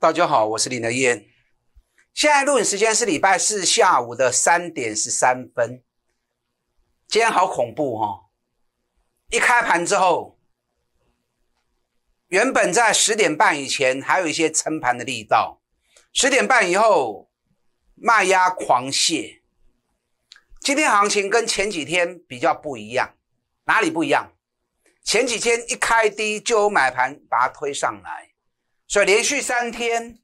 大家好，我是林德燕。现在录影时间是礼拜四下午的三点十三分。今天好恐怖哦！一开盘之后，原本在十点半以前还有一些撑盘的力道，十点半以后卖压狂泻。今天行情跟前几天比较不一样，哪里不一样？前几天一开低就有买盘把它推上来。所以连续三天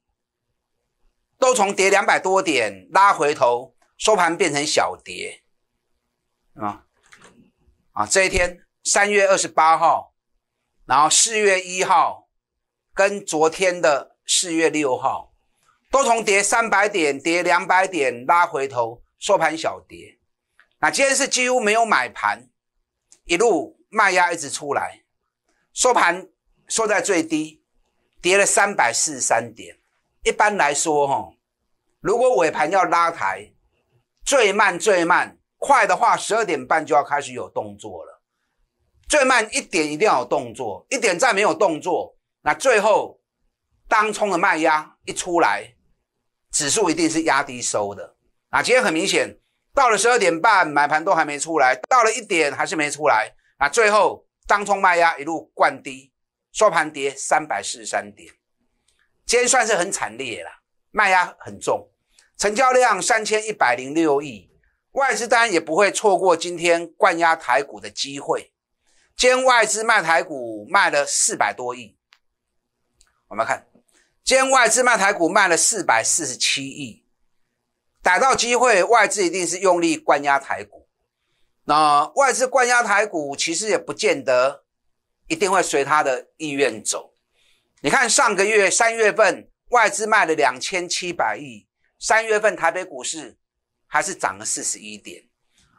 都从跌两百多点拉回头，收盘变成小跌，啊，啊，这一天三月二十八号，然后四月一号跟昨天的四月六号都从跌三百点，跌两百点拉回头，收盘小跌。那今天是几乎没有买盘，一路卖压一直出来，收盘收在最低。跌了三百四十三点。一般来说，哈，如果尾盘要拉抬，最慢最慢，快的话十二点半就要开始有动作了。最慢一点一定要有动作，一点再没有动作，那最后当冲的卖压一出来，指数一定是压低收的啊。今天很明显，到了十二点半买盘都还没出来，到了一点还是没出来啊。最后当冲卖压一路灌低。收盘跌三百四十三点，今天算是很惨烈了，卖压很重，成交量三千一百零六亿，外资单也不会错过今天灌压台股的机会，今天外资卖台股卖了四百多亿，我们看今天外资卖台股卖了四百四十七亿，逮到机会，外资一定是用力灌压台股，那外资灌压台股其实也不见得。一定会随他的意愿走。你看上个月三月份外资卖了两千七百亿，三月份台北股市还是涨了四十一点，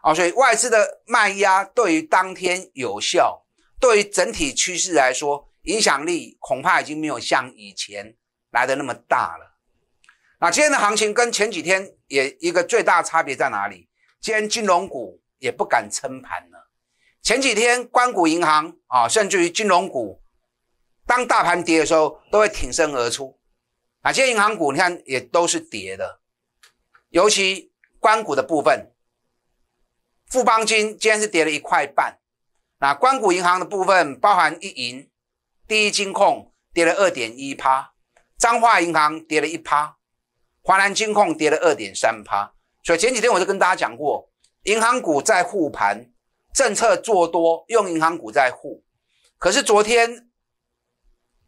哦，所以外资的卖压对于当天有效，对于整体趋势来说，影响力恐怕已经没有像以前来的那么大了。那今天的行情跟前几天也一个最大差别在哪里？今天金融股也不敢撑盘了。前几天，光谷银行啊，甚至于金融股，当大盘跌的时候，都会挺身而出。哪些银行股？你看也都是跌的，尤其光谷的部分，富邦金今天是跌了一块半。那光谷银行的部分，包含一银、第一金控跌了二点一趴，彰化银行跌了一趴，华南金控跌了二点三趴。所以前几天我就跟大家讲过，银行股在护盘。政策做多，用银行股在护。可是昨天，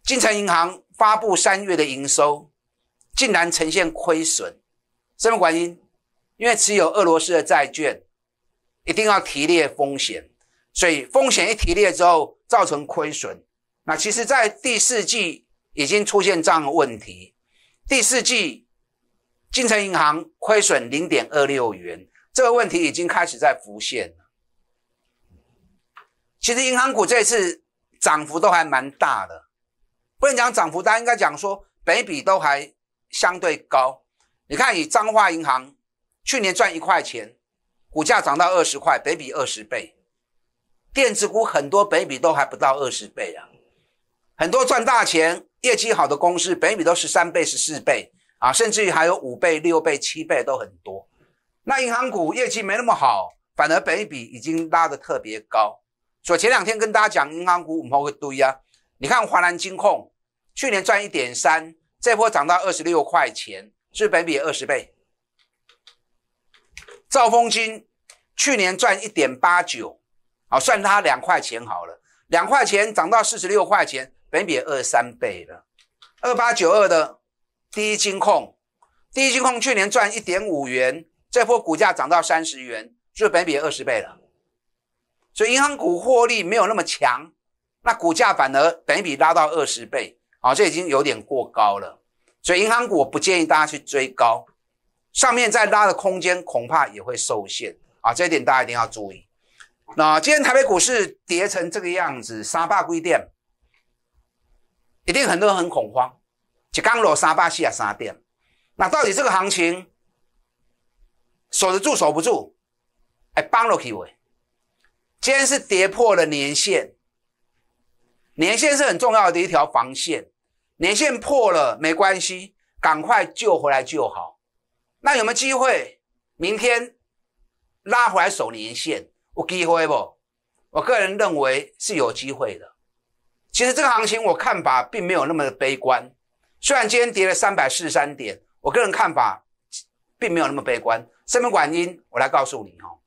金城银行发布三月的营收，竟然呈现亏损。什么原因？因为持有俄罗斯的债券，一定要提列风险，所以风险一提列之后，造成亏损。那其实，在第四季已经出现这样的问题。第四季，金城银行亏损零点二六元，这个问题已经开始在浮现了。其实银行股这次涨幅都还蛮大的，不能讲涨幅，大家应该讲说北比都还相对高。你看，以彰化银行去年赚一块钱，股价涨到二十块，北比二十倍。电子股很多北比都还不到二十倍啊，很多赚大钱、业绩好的公司北比都是三倍、十四倍啊，甚至于还有五倍、六倍、七倍都很多。那银行股业绩没那么好，反而北比已经拉得特别高。所以前两天跟大家讲，银行股五毛会堆啊！你看华南金控去年赚一点三，这波涨到二十六块钱，是本比二十倍。兆丰金去年赚一点八九，好算它两块钱好了，两块钱涨到四十六块钱，本比二三倍了。二八九二的第一金控，第一金控去年赚一点五元，这波股价涨到三十元，是本比二十倍了。所以银行股获利没有那么强，那股价反而等于比拉到二十倍啊，这已经有点过高了。所以银行股不建议大家去追高，上面再拉的空间恐怕也会受限啊，这一点大家一定要注意。那今天台北股市跌成这个样子，三霸跪垫，一定很多人很恐慌，就刚落三八四啊三点。那到底这个行情守得住守不住？哎，帮了几位？今天是跌破了年线，年线是很重要的一条防线，年线破了没关系，赶快救回来就好。那有没有机会明天拉回来守年线？有机会不？我个人认为是有机会的。其实这个行情我看法并没有那么的悲观，虽然今天跌了三百四十三点，我个人看法并没有那么悲观。什么原因？我来告诉你哦。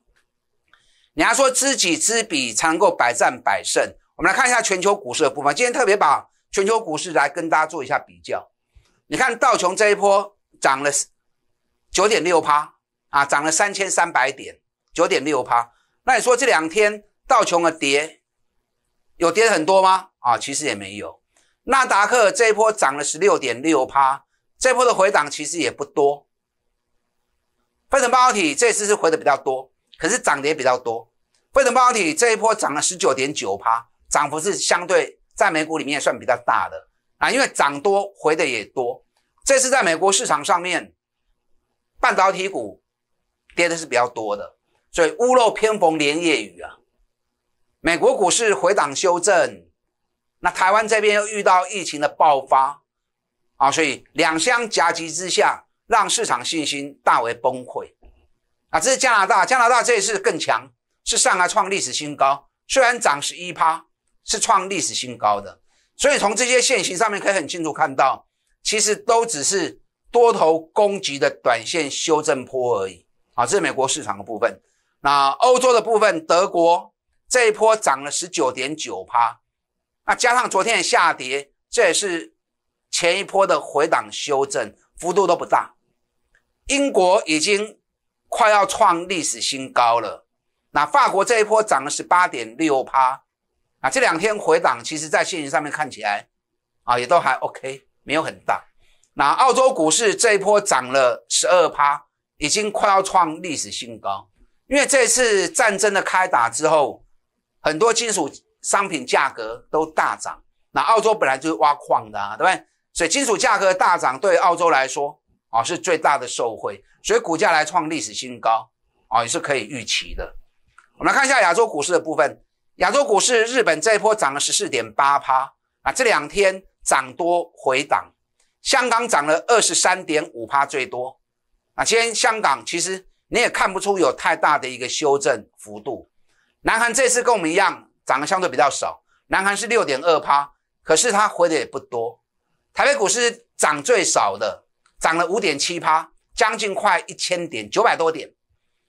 你要说知己知彼才能够百战百胜。我们来看一下全球股市的部分，今天特别把全球股市来跟大家做一下比较。你看道琼这一波涨了九点六帕啊，涨了三千三百点，九点六帕。那你说这两天道琼的跌有跌很多吗？啊，其实也没有。纳达克这一波涨了十六点六帕，这一波的回档其实也不多。分成半导体这次是回的比较多。可是涨跌比较多，半导体这一波涨了十九点九趴，涨幅是相对在美股里面算比较大的啊，因为涨多回的也多。这次在美国市场上面，半导体股跌的是比较多的，所以屋漏偏逢连夜雨啊。美国股市回档修正，那台湾这边又遇到疫情的爆发啊，所以两相夹击之下，让市场信心大为崩溃。啊，这是加拿大，加拿大这次更强，是上来创历史新高，虽然涨十一趴，是创历史新高的。所以从这些线型上面可以很清楚看到，其实都只是多头攻击的短线修正波而已。啊，这是美国市场的部分。那欧洲的部分，德国这一波涨了十九点九趴，那加上昨天的下跌，这也是前一波的回档修正，幅度都不大。英国已经。快要创历史新高了。那法国这一波涨了十八点六趴，啊，这两天回档，其实在现形上面看起来，啊，也都还 OK，没有很大。那澳洲股市这一波涨了十二趴，已经快要创历史新高。因为这次战争的开打之后，很多金属商品价格都大涨。那澳洲本来就是挖矿的，啊，对不对？所以金属价格大涨对澳洲来说，啊，是最大的受惠。所以股价来创历史新高啊，也是可以预期的。我们来看一下亚洲股市的部分。亚洲股市，日本这一波涨了十四点八趴啊，这两天涨多回档，香港涨了二十三点五趴最多啊。今天香港其实你也看不出有太大的一个修正幅度。南韩这次跟我们一样涨得相对比较少，南韩是六点二趴，可是它回的也不多。台北股市涨最少的，涨了五点七趴。将近快一千点，九百多点，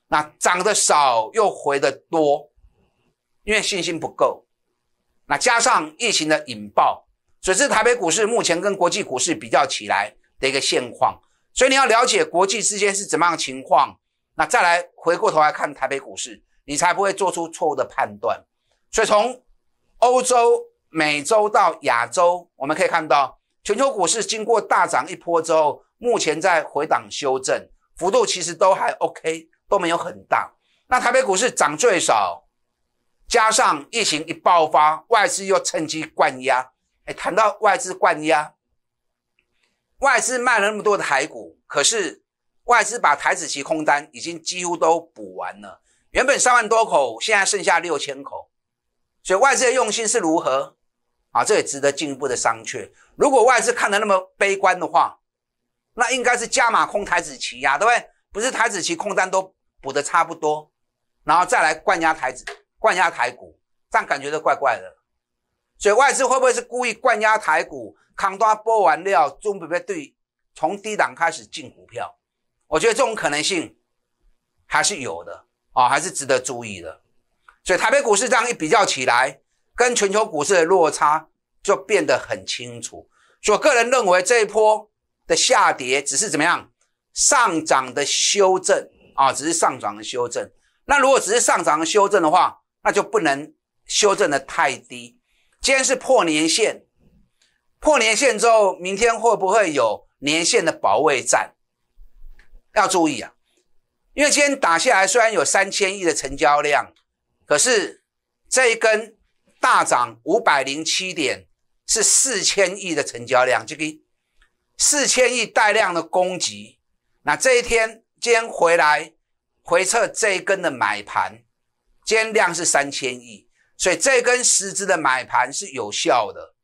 那涨得少又回得多，因为信心不够。那加上疫情的引爆，所这是台北股市目前跟国际股市比较起来的一个现况。所以你要了解国际之间是怎么样情况，那再来回过头来看台北股市，你才不会做出错误的判断。所以从欧洲、美洲到亚洲，我们可以看到全球股市经过大涨一波之后。目前在回档修正幅度其实都还 OK，都没有很大。那台北股市涨最少，加上疫情一爆发，外资又趁机灌压。哎，谈到外资灌压，外资卖了那么多的台股，可是外资把台子期空单已经几乎都补完了，原本三万多口，现在剩下六千口。所以外资的用心是如何？啊，这也值得进一步的商榷。如果外资看的那么悲观的话，那应该是加码空台子企呀，对不对？不是台子期空单都补得差不多，然后再来灌压台子，灌压台股，这样感觉都怪怪的。所以外资会不会是故意灌压台股，扛多播完料，中北北对从低档开始进股票？我觉得这种可能性还是有的啊，还是值得注意的。所以台北股市这样一比较起来，跟全球股市的落差就变得很清楚。所以我个人认为这一波。的下跌只是怎么样？上涨的修正啊，只是上涨的修正。那如果只是上涨的修正的话，那就不能修正的太低。今天是破年线，破年线之后，明天会不会有年线的保卫战？要注意啊，因为今天打下来虽然有三千亿的成交量，可是这一根大涨五百零七点是四千亿的成交量，这个。四千亿带量的供给，那这一天今天回来回撤这一根的买盘，今天量是三千亿，所以这根十字的买盘是有效的。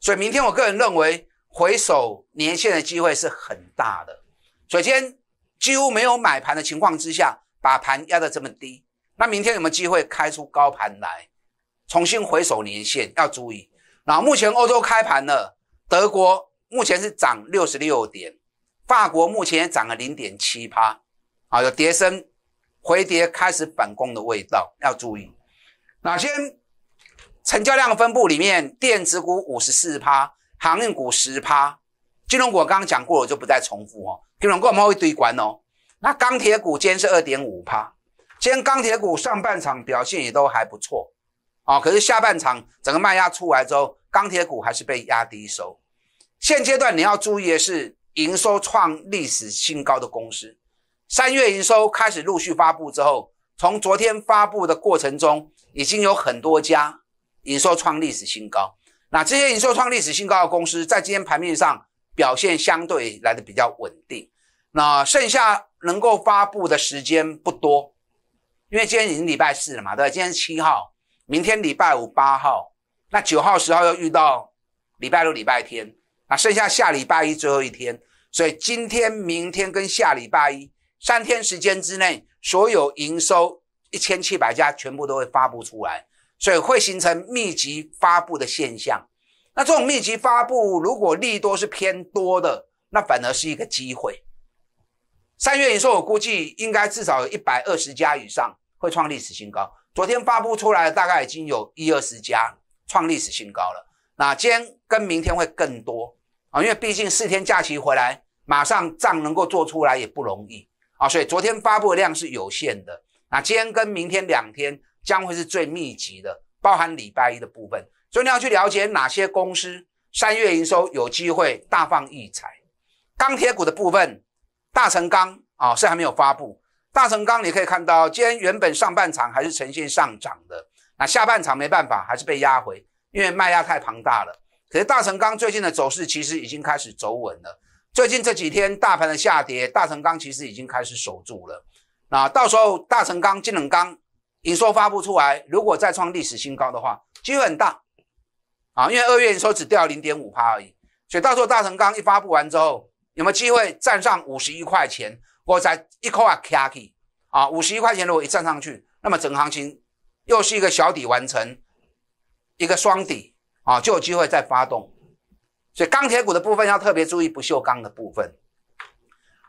所以明天我个人认为，回首年限的机会是很大的。今天几乎没有买盘的情况之下，把盘压得这么低，那明天有没有机会开出高盘来，重新回首年限要注意。那目前欧洲开盘了，德国。目前是涨六十六点，法国目前涨了零点七帕，啊，有跌升，回跌开始反攻的味道，要注意哪些？成交量分布里面，电子股五十四趴，航运股十趴，金融股刚讲过了，我就不再重复哦。金融股们一堆关哦。那钢铁股今天是二点五趴，今天钢铁股上半场表现也都还不错，啊，可是下半场整个卖压出来之后，钢铁股还是被压低收。现阶段你要注意的是营收创历史新高的公司。三月营收开始陆续发布之后，从昨天发布的过程中，已经有很多家营收创历史新高。那这些营收创历史新高的公司在今天盘面上表现相对来的比较稳定。那剩下能够发布的时间不多，因为今天已经礼拜四了嘛，对今天七号，明天礼拜五八号，那九号、十号又遇到礼拜六、礼拜天。啊，剩下下礼拜一最后一天，所以今天、明天跟下礼拜一三天时间之内，所有营收一千七百家全部都会发布出来，所以会形成密集发布的现象。那这种密集发布，如果利多是偏多的，那反而是一个机会。三月营收我估计应该至少有一百二十家以上会创历史新高。昨天发布出来的大概已经有一二十家创历史新高了。那今天跟明天会更多啊，因为毕竟四天假期回来，马上账能够做出来也不容易啊，所以昨天发布的量是有限的。那今天跟明天两天将会是最密集的，包含礼拜一的部分，所以你要去了解哪些公司三月营收有机会大放异彩。钢铁股的部分，大成钢啊是还没有发布，大成钢你可以看到，今天原本上半场还是呈现上涨的，那下半场没办法，还是被压回。因为卖压太庞大了，可是大成钢最近的走势其实已经开始走稳了。最近这几天大盘的下跌，大成钢其实已经开始守住了。那到时候大成钢、金冷钢营收发布出来，如果再创历史新高的话，机会很大啊！因为二月营收只掉零点五趴而已，所以到时候大成钢一发布完之后，有没有机会站上五十一块钱？我才一口啊卡起啊！五十一块钱如果一站上去，那么整行情又是一个小底完成。一个双底啊，就有机会再发动，所以钢铁股的部分要特别注意不锈钢的部分。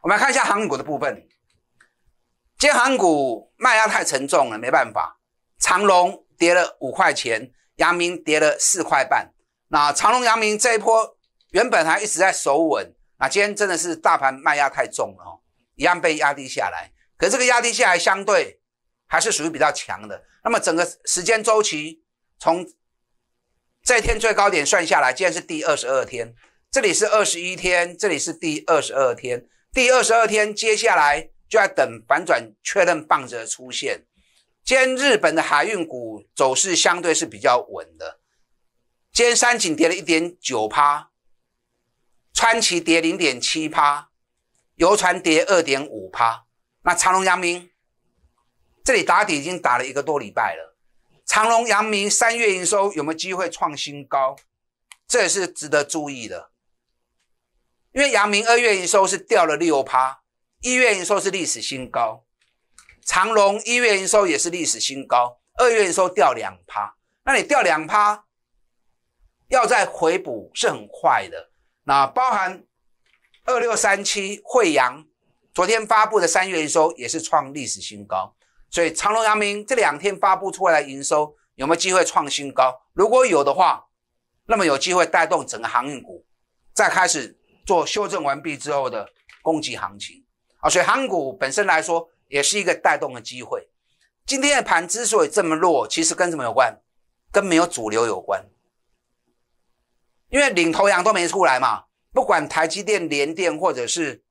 我们来看一下航运股的部分，今天航股卖压太沉重了，没办法。长龙跌了五块钱，阳明跌了四块半。那长隆、阳明这一波原本还一直在守稳，那今天真的是大盘卖压太重了，一样被压低下来。可是这个压低下来相对还是属于比较强的。那么整个时间周期从这一天最高点算下来，今天是第二十二天，这里是二十一天，这里是第二十二天。第二十二天接下来就要等反转确认棒子的出现。今天日本的海运股走势相对是比较稳的，今天三井跌了一点九趴，川崎跌零点七趴，邮船跌二点五趴。那长隆、阳明这里打底已经打了一个多礼拜了。长隆、阳明三月营收有没有机会创新高？这也是值得注意的，因为阳明二月营收是掉了六趴，一月营收是历史新高，长隆一月营收也是历史新高，二月营收掉两趴，那你掉两趴，要再回补是很快的。那包含二六三七惠阳昨天发布的三月营收也是创历史新高。所以长隆、阳明这两天发布出来的营收有没有机会创新高？如果有的话，那么有机会带动整个航运股再开始做修正完毕之后的攻击行情啊！所以航股本身来说也是一个带动的机会。今天的盘之所以这么弱，其实跟什么有关？跟没有主流有关，因为领头羊都没出来嘛。不管台积电、联电或者是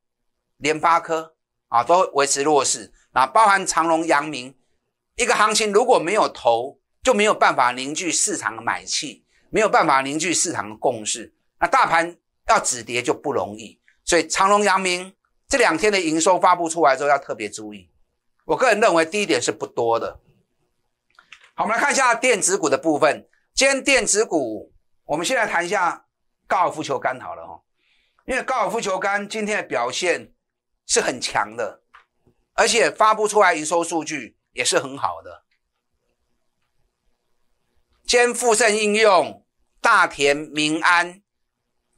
联发科。啊，都维持弱势。那包含长隆、阳明，一个行情如果没有头，就没有办法凝聚市场买气，没有办法凝聚市场的共识。那大盘要止跌就不容易。所以长隆、阳明这两天的营收发布出来之后，要特别注意。我个人认为一点是不多的。好，我们来看一下电子股的部分。今天电子股，我们先来谈一下高尔夫球杆好了哈，因为高尔夫球杆今天的表现。是很强的，而且发布出来营收数据也是很好的。兼富盛应用、大田、民安、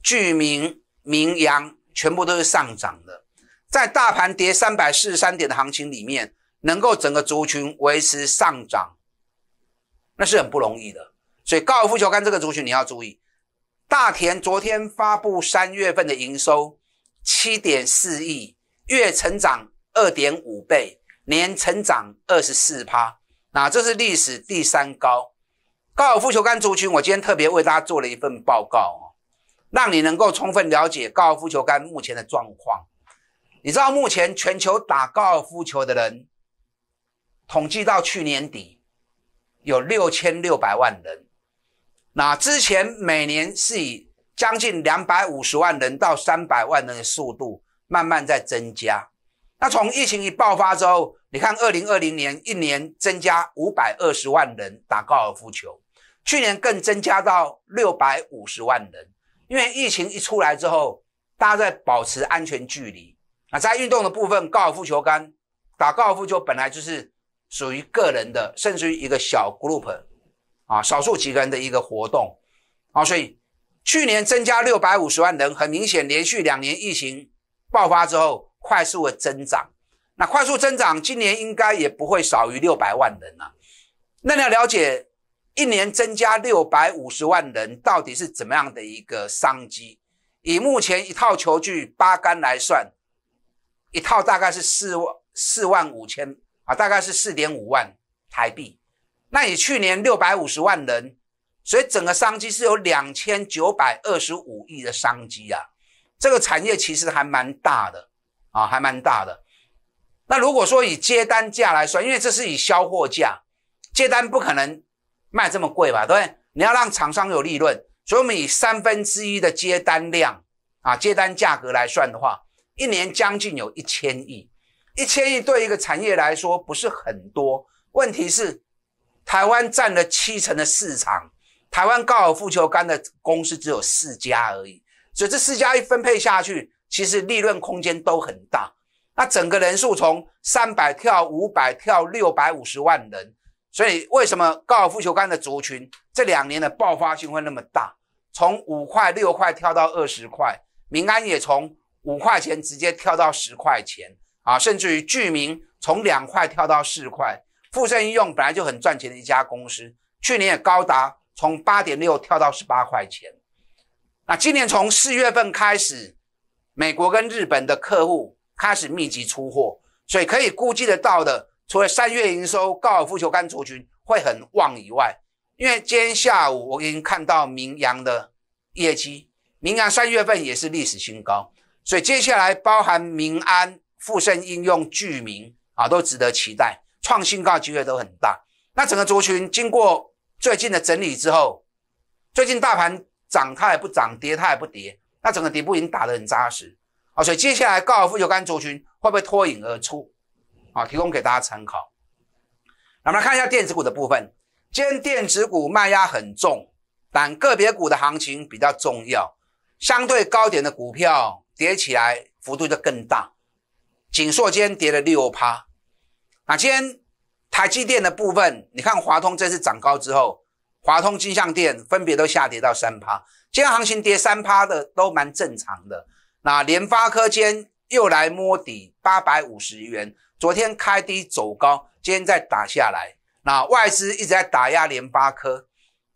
巨明、民阳全部都是上涨的，在大盘跌三百四十三点的行情里面，能够整个族群维持上涨，那是很不容易的。所以高尔夫球杆这个族群你要注意。大田昨天发布三月份的营收七点四亿。月成长二点五倍，年成长二十四趴，那这是历史第三高。高尔夫球杆族群，我今天特别为大家做了一份报告哦，让你能够充分了解高尔夫球杆目前的状况。你知道，目前全球打高尔夫球的人，统计到去年底有六千六百万人。那之前每年是以将近两百五十万人到三百万人的速度。慢慢在增加，那从疫情一爆发之后，你看二零二零年一年增加五百二十万人打高尔夫球，去年更增加到六百五十万人，因为疫情一出来之后，大家在保持安全距离啊，在运动的部分，高尔夫球杆打高尔夫球本来就是属于个人的，甚至于一个小 group 啊，少数几个人的一个活动啊，所以去年增加六百五十万人，很明显连续两年疫情。爆发之后，快速的增长，那快速增长，今年应该也不会少于六百万人了。那你要了解，一年增加六百五十万人，到底是怎么样的一个商机？以目前一套球具八杆来算，一套大概是四万四万五千啊，大概是四点五万台币。那以去年六百五十万人，所以整个商机是有两千九百二十五亿的商机啊。这个产业其实还蛮大的，啊，还蛮大的。那如果说以接单价来算，因为这是以销货价，接单不可能卖这么贵吧？对，你要让厂商有利润。所以我们以三分之一的接单量啊，接单价格来算的话，一年将近有一千亿。一千亿对一个产业来说不是很多。问题是，台湾占了七成的市场，台湾高尔夫球杆的公司只有四家而已。所以这四家一分配下去，其实利润空间都很大。那整个人数从三百跳五百跳六百五十万人。所以为什么高尔夫球杆的族群这两年的爆发性会那么大？从五块六块跳到二十块，民安也从五块钱直接跳到十块钱啊，甚至于居民从两块跳到四块，富盛医用本来就很赚钱的一家公司，去年也高达从八点六跳到十八块钱。那今年从四月份开始，美国跟日本的客户开始密集出货，所以可以估计得到的，除了三月营收高尔夫球杆族群会很旺以外，因为今天下午我已经看到明扬的业绩，明阳三月份也是历史新高，所以接下来包含民安、富盛、应用、聚明啊，都值得期待，创新高机会都很大。那整个族群经过最近的整理之后，最近大盘。涨它也不涨，跌它也不跌，那整个底部已经打得很扎实啊。所以接下来高尔夫球杆族群会不会脱颖而出啊？提供给大家参考。那我们来看一下电子股的部分，今天电子股卖压很重，但个别股的行情比较重要，相对高点的股票跌起来幅度就更大。锦硕今天跌了六趴，那今天台积电的部分，你看华通这次涨高之后。华通金象店分别都下跌到三趴，今天行情跌三趴的都蛮正常的。那联发科今天又来摸底八百五十元，昨天开低走高，今天再打下来。那外资一直在打压联发科，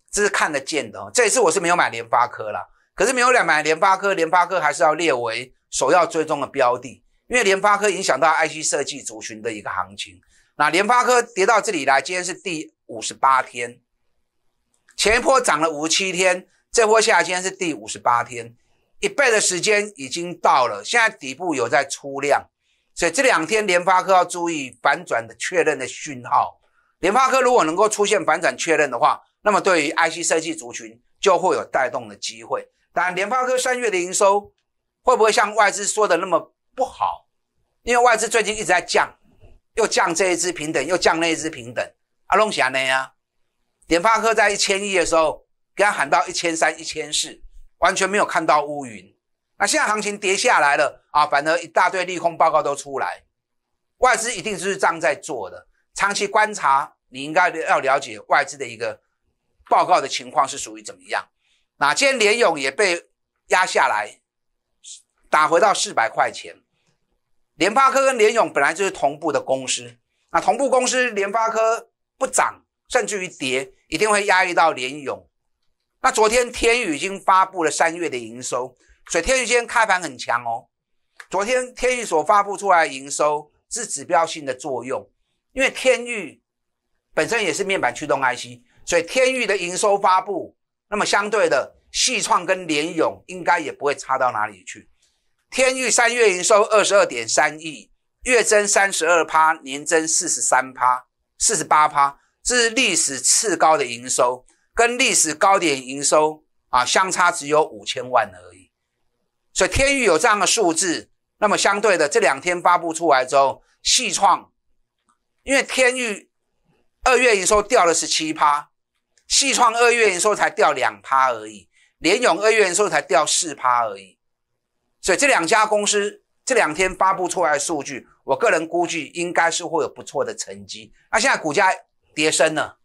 这是看得见的。这一次我是没有买联发科啦，可是没有买买联发科，联发科还是要列为首要追踪的标的，因为联发科影响到 IC 设计族群的一个行情。那联发科跌到这里来，今天是第五十八天。前一波涨了五十七天，这波下来今天是第五十八天，一倍的时间已经到了。现在底部有在出量，所以这两天联发科要注意反转的确认的讯号。联发科如果能够出现反转确认的话，那么对于 IC 设计族群就会有带动的机会。当然，联发科三月的营收会不会像外资说的那么不好？因为外资最近一直在降，又降这一支平等，又降那一支平等，阿龙虾呢呀？联发科在一千亿的时候，给他喊到一千三、一千四，完全没有看到乌云。那现在行情跌下来了啊，反而一大堆利空报告都出来，外资一定是这样在做的。长期观察，你应该要了解外资的一个报告的情况是属于怎么样。那今天联勇也被压下来，打回到四百块钱。联发科跟联勇本来就是同步的公司，那同步公司联发科不涨，甚至于跌。一定会压抑到联咏。那昨天天宇已经发布了三月的营收，所以天宇今天开盘很强哦。昨天天宇所发布出来的营收是指标性的作用，因为天宇本身也是面板驱动 IC，所以天宇的营收发布，那么相对的，细创跟联咏应该也不会差到哪里去。天宇三月营收二十二点三亿，月增三十二趴，年增四十三趴，四十八趴。这是历史次高的营收，跟历史高点营收啊相差只有五千万而已，所以天宇有这样的数字，那么相对的这两天发布出来之后，细创因为天宇二月营收掉了十七趴，细创二月营收才掉两趴而已，联永二月营收才掉四趴而已，所以这两家公司这两天发布出来的数据，我个人估计应该是会有不错的成绩，那现在股价。跌升了，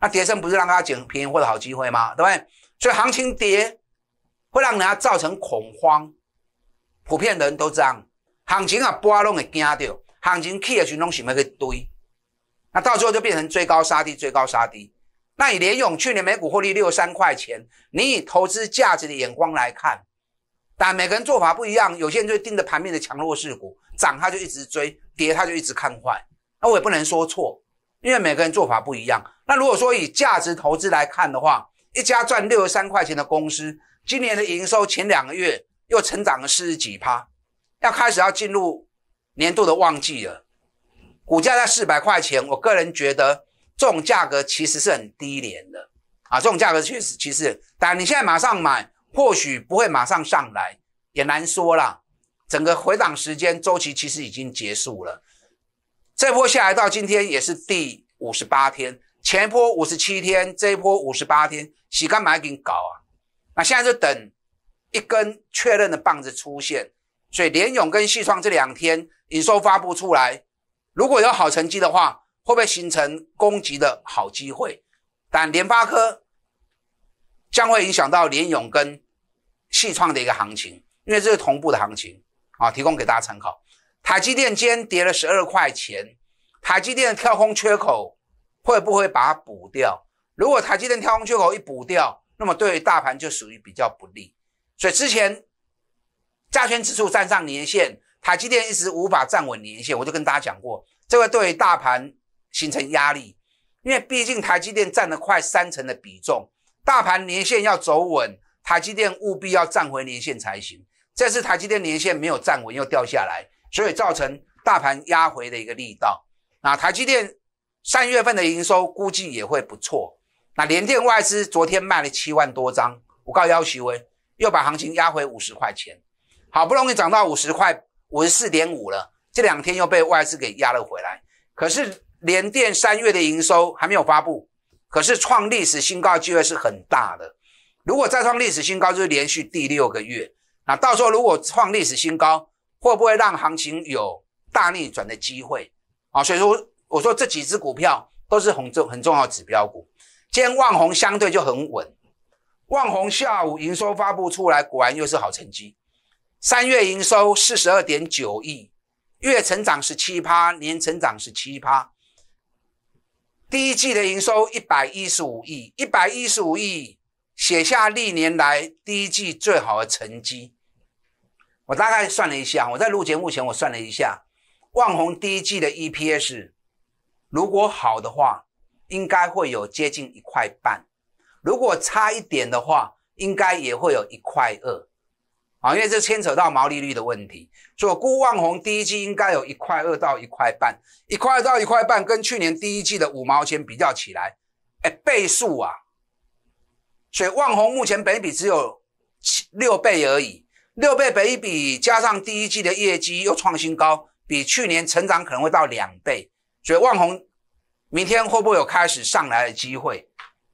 那跌升不是让大家捡便宜货的好机会吗？对不对？所以行情跌，会让人家造成恐慌，普遍人都这样。行情啊，波拢会惊到；行情起的群众想要去堆，那到最后就变成追高杀低，追高杀低。那你联用去年每股获利六十三块钱，你以投资价值的眼光来看，但每个人做法不一样，有些人就盯着盘面的强弱势股，涨他就一直追，跌他就一直看坏。那我也不能说错。因为每个人做法不一样。那如果说以价值投资来看的话，一家赚六十三块钱的公司，今年的营收前两个月又成长了四十几趴，要开始要进入年度的旺季了，股价在四百块钱，我个人觉得这种价格其实是很低廉的啊，这种价格确实，其实，但你现在马上买，或许不会马上上来，也难说啦。整个回档时间周期其实已经结束了。这波下来到今天也是第五十八天，前一波五十七天，这一波五十八天，洗干嘛给搞啊？那现在就等一根确认的棒子出现。所以联勇跟细创这两天营收发布出来，如果有好成绩的话，会不会形成攻击的好机会？但联发科将会影响到联勇跟细创的一个行情，因为这是同步的行情啊，提供给大家参考。台积电今天跌了十二块钱，台积电的跳空缺口会不会把它补掉？如果台积电跳空缺口一补掉，那么对于大盘就属于比较不利。所以之前加权指数站上年线，台积电一直无法站稳年线，我就跟大家讲过，这个对于大盘形成压力，因为毕竟台积电占了快三成的比重，大盘年线要走稳，台积电务必要站回年线才行。这次台积电年线没有站稳，又掉下来。所以造成大盘压回的一个力道。那台积电三月份的营收估计也会不错。那联电外资昨天卖了七万多张，我告姚奇威，又把行情压回五十块钱。好不容易涨到五十块，五十四点五了，这两天又被外资给压了回来。可是联电三月的营收还没有发布，可是创历史新高机会是很大的。如果再创历史新高，就是连续第六个月。那到时候如果创历史新高，会不会让行情有大逆转的机会啊？所以说，我说这几只股票都是很重很重要指标股。今天万红相对就很稳，万红下午营收发布出来，果然又是好成绩。三月营收四十二点九亿，月成长是七趴，年成长是七趴。第一季的营收一百一十五亿，一百一十五亿写下历年来第一季最好的成绩。我大概算了一下，我在录节目前我算了一下，万宏第一季的 EPS 如果好的话，应该会有接近一块半；如果差一点的话，应该也会有一块二。啊，因为这牵扯到毛利率的问题，所以估万宏第一季应该有一块二到一块半。一块二到一块半跟去年第一季的五毛钱比较起来，哎，倍数啊！所以万宏目前倍比只有七六倍而已。六倍一比加上第一季的业绩又创新高，比去年成长可能会到两倍，所以万宏明天会不会有开始上来的机会？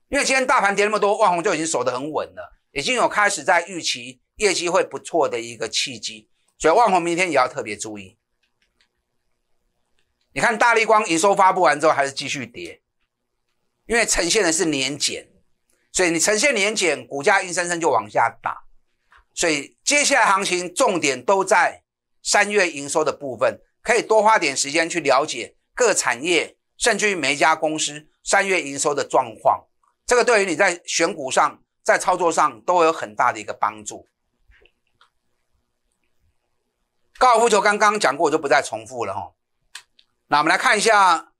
因为今天大盘跌那么多，万宏就已经守得很稳了，已经有开始在预期业绩会不错的一个契机，所以万宏明天也要特别注意。你看，大力光营收发布完之后还是继续跌，因为呈现的是年减，所以你呈现年减，股价硬生生就往下打，所以。接下来行情重点都在三月营收的部分，可以多花点时间去了解各产业，甚至于每一家公司三月营收的状况。这个对于你在选股上、在操作上都有很大的一个帮助。高尔夫球刚刚讲过，我就不再重复了哈。那我们来看一下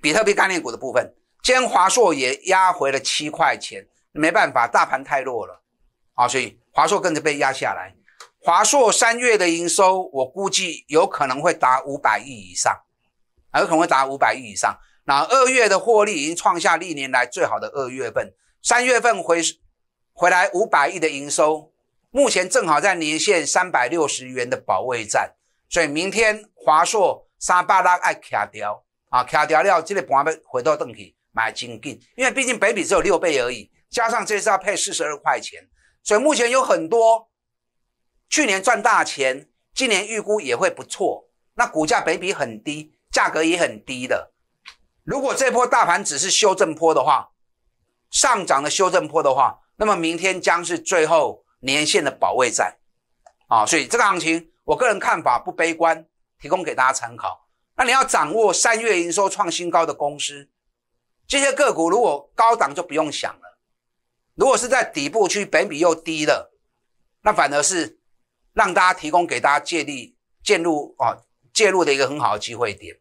比特币概念股的部分，天华硕也压回了七块钱。没办法，大盘太弱了，啊，所以华硕跟着被压下来。华硕三月的营收，我估计有可能会达五百亿以上，有可能会达五百亿以上。那二月的获利已经创下历年来最好的二月份，三月份回回来五百亿的营收，目前正好在年线三百六十元的保卫战，所以明天华硕沙巴拉爱卡掉，啊，卡掉了，这个盘要回到倒去，买金紧，因为毕竟北比只有六倍而已。加上这次要配四十二块钱，所以目前有很多去年赚大钱，今年预估也会不错。那股价北比很低，价格也很低的。如果这波大盘只是修正坡的话，上涨的修正坡的话，那么明天将是最后年线的保卫战啊！所以这个行情，我个人看法不悲观，提供给大家参考。那你要掌握三月营收创新高的公司，这些个股如果高档就不用想了。如果是在底部区，本比又低了，那反而是让大家提供给大家借力介入啊介入的一个很好的机会点。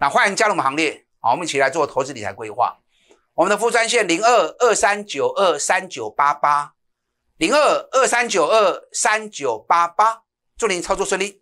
那欢迎加入我们行列，好，我们一起来做投资理财规划。我们的副专线零二二三九二三九八八零二二三九二三九八八，祝您操作顺利。